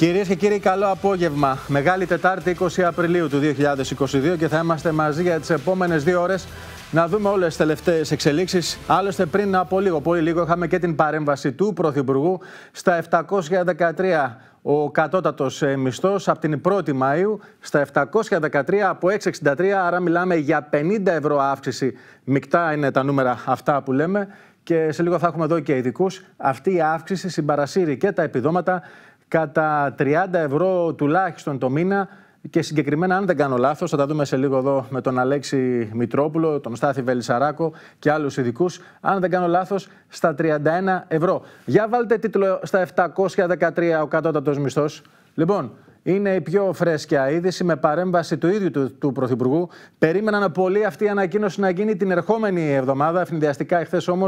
Κυρίες και κύριοι, καλό απόγευμα. Μεγάλη Τετάρτη 20 Απριλίου του 2022 και θα είμαστε μαζί για τις επόμενες δύο ώρες να δούμε όλες τις τελευταίες εξελίξεις. Άλλωστε, πριν από λίγο, πολύ λίγο, είχαμε και την παρέμβαση του Πρωθυπουργού στα 713 ο κατώτατος ε, μισθός από την 1η Μαΐου στα 713 από 663, άρα μιλάμε για 50 ευρώ αύξηση. Μικτά είναι τα νούμερα αυτά που λέμε και σε λίγο θα έχουμε εδώ και ειδικούς. Αυτή η αύξηση συμπαρασύρει και τα επιδόματα κατά 30 ευρώ τουλάχιστον το μήνα και συγκεκριμένα, αν δεν κάνω λάθος, θα τα δούμε σε λίγο εδώ με τον Αλέξη Μητρόπουλο, τον Στάθη Βελισσαράκο και άλλους ειδικούς. Αν δεν κάνω λάθος, στα 31 ευρώ. Για βάλτε τίτλο στα 713 ο κατώτατος μισθός. Λοιπόν, είναι η πιο φρέσκια είδηση με παρέμβαση του ίδιου του, του Πρωθυπουργού. Περίμεναν πολύ αυτή η ανακοίνωση να γίνει την ερχόμενη εβδομάδα. Ευνηδιαστικά, εχθές όμως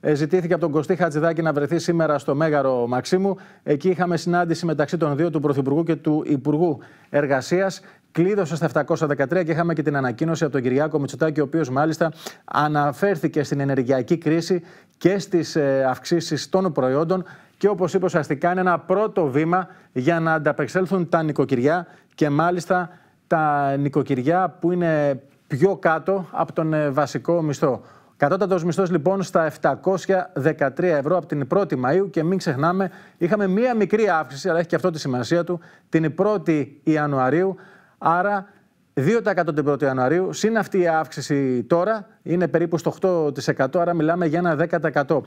ε, ζητήθηκε από τον Κωστή Χατζηδάκη να βρεθεί σήμερα στο Μέγαρο Μαξίμου. Εκεί είχαμε συνάντηση μεταξύ των δύο, του Πρωθυπουργού και του Υπουργού Εργασίας. Κλείδωσε στα 713 και είχαμε και την ανακοίνωση από τον Κυριάκο Μητσοτάκη, ο οποίος μάλιστα αναφέρθηκε στην ενεργειακή κρίση και στις ε, αυξήσεις των προϊόντων. Και όπως είπε, ουσιαστικά είναι ένα πρώτο βήμα για να ανταπεξέλθουν τα νοικοκυριά και μάλιστα τα νοικοκυριά που είναι πιο κάτω από τον ε, βασικό μισθό. Κατώτατος μισθός λοιπόν στα 713 ευρώ από την 1η Μαου και μην ξεχνάμε, είχαμε μία μικρή αύξηση, αλλά έχει και αυτό τη σημασία του, την 1η Ιανουαρίου. Άρα 2% την 1η Ιανουαρίου, συν αυτή η αύξηση τώρα είναι περίπου στο 8%, άρα μιλάμε για ένα 10%.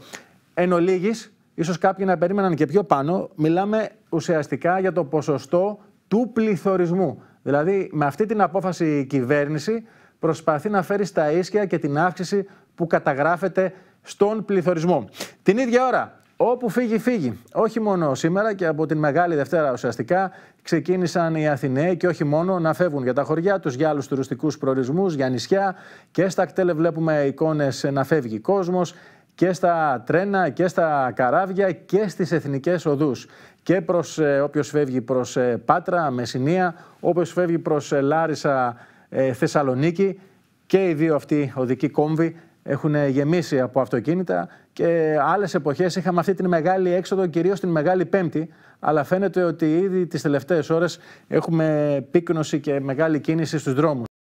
Εν ολίγης, ίσως κάποιοι να περίμεναν και πιο πάνω, μιλάμε ουσιαστικά για το ποσοστό του πληθωρισμού. Δηλαδή, με αυτή την απόφαση η κυβέρνηση προσπαθεί να φέρει στα ίσια και την αύξηση που καταγράφεται στον πληθωρισμό. Την ίδια ώρα, όπου φύγει, φύγει. Όχι μόνο σήμερα και από την Μεγάλη Δευτέρα ουσιαστικά ξεκίνησαν οι Αθηναίοι και όχι μόνο να φεύγουν για τα χωριά τους, για άλλους τουριστικούς προορισμούς, για νησιά και στα κτέλε βλέπουμε εικόνες να φεύγει κόσμος και στα τρένα και στα καράβια και στις εθνικές οδούς. Και προς ε, όποιος φεύγει προς ε, Πάτρα, Μεσσηνία, όποιος φεύγει προς ε, Λάρισα, ε, Θεσσαλονίκη και οι δύο αυτοί οδικοί κόμβοι έχουν γεμίσει από αυτοκίνητα και άλλες εποχές είχαμε αυτή την μεγάλη έξοδο, κυρίως την Μεγάλη Πέμπτη. Αλλά φαίνεται ότι ήδη τις τελευταίες ώρες έχουμε πύκνωση και μεγάλη κίνηση στους δρόμους.